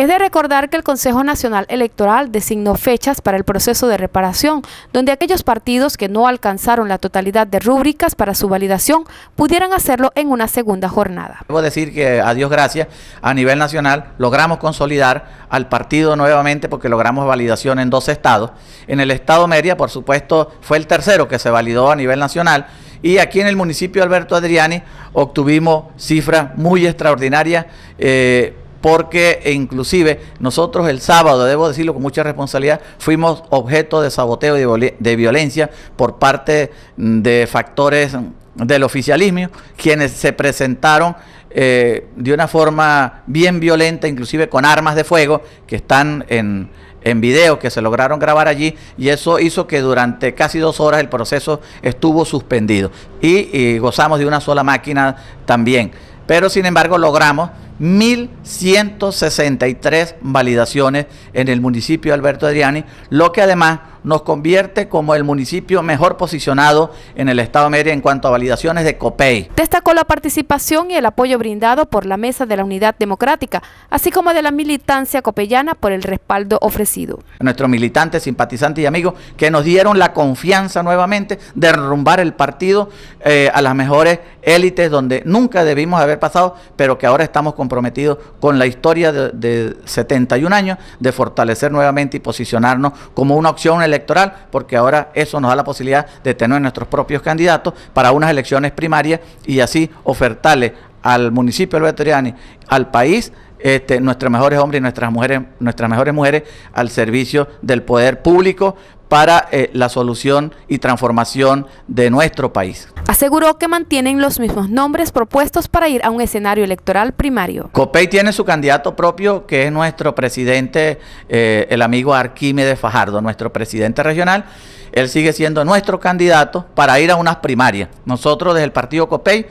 Es de recordar que el Consejo Nacional Electoral designó fechas para el proceso de reparación, donde aquellos partidos que no alcanzaron la totalidad de rúbricas para su validación pudieran hacerlo en una segunda jornada. Debo decir que, a Dios gracias, a nivel nacional logramos consolidar al partido nuevamente porque logramos validación en dos estados. En el estado media, por supuesto, fue el tercero que se validó a nivel nacional. Y aquí en el municipio Alberto Adriani obtuvimos cifras muy extraordinarias. Eh, porque inclusive nosotros el sábado, debo decirlo con mucha responsabilidad, fuimos objeto de saboteo y de, violencia por parte de factores del oficialismo, quienes se presentaron eh, de una forma bien violenta, inclusive con armas de fuego que están en, en video que se lograron grabar allí y eso hizo que durante casi dos horas el proceso estuvo suspendido y gozamos de una sola máquina también. Pero sin embargo logramos 1.163 validaciones en el municipio de Alberto Adriani, lo que además nos convierte como el municipio mejor posicionado en el Estado de Mérida en cuanto a validaciones de COPEI. Destacó la participación y el apoyo brindado por la Mesa de la Unidad Democrática, así como de la militancia copellana por el respaldo ofrecido. Nuestros militantes, simpatizantes y amigos que nos dieron la confianza nuevamente de derrumbar el partido eh, a las mejores élites donde nunca debimos haber pasado, pero que ahora estamos con prometido con la historia de, 71 años de fortalecer nuevamente y posicionarnos como una opción electoral, porque ahora eso nos da la posibilidad de tener nuestros propios candidatos para unas elecciones primarias y así ofertarle al municipio de Veteriani, al país, este, nuestros mejores hombres y nuestras mujeres, nuestras mejores mujeres al servicio del poder público para eh, la solución y transformación de nuestro país. Aseguró que mantienen los mismos nombres propuestos para ir a un escenario electoral primario. COPEI tiene su candidato propio, que es nuestro presidente, eh, el amigo Arquímedes Fajardo, nuestro presidente regional. Él sigue siendo nuestro candidato para ir a unas primarias. Nosotros desde el partido COPEI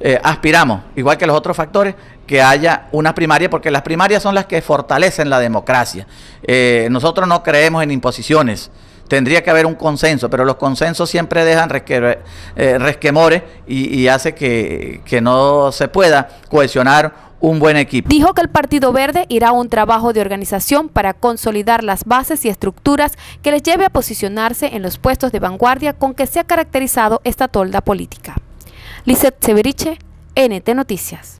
eh, aspiramos, igual que los otros factores, que haya una primaria, porque las primarias son las que fortalecen la democracia. Eh, nosotros no creemos en imposiciones. Tendría que haber un consenso, pero los consensos siempre dejan eh, resquemores y, y hace que, que no se pueda cohesionar un buen equipo. Dijo que el Partido Verde irá a un trabajo de organización para consolidar las bases y estructuras que les lleve a posicionarse en los puestos de vanguardia con que se ha caracterizado esta tolda política. Lizeth Severiche, NT Noticias.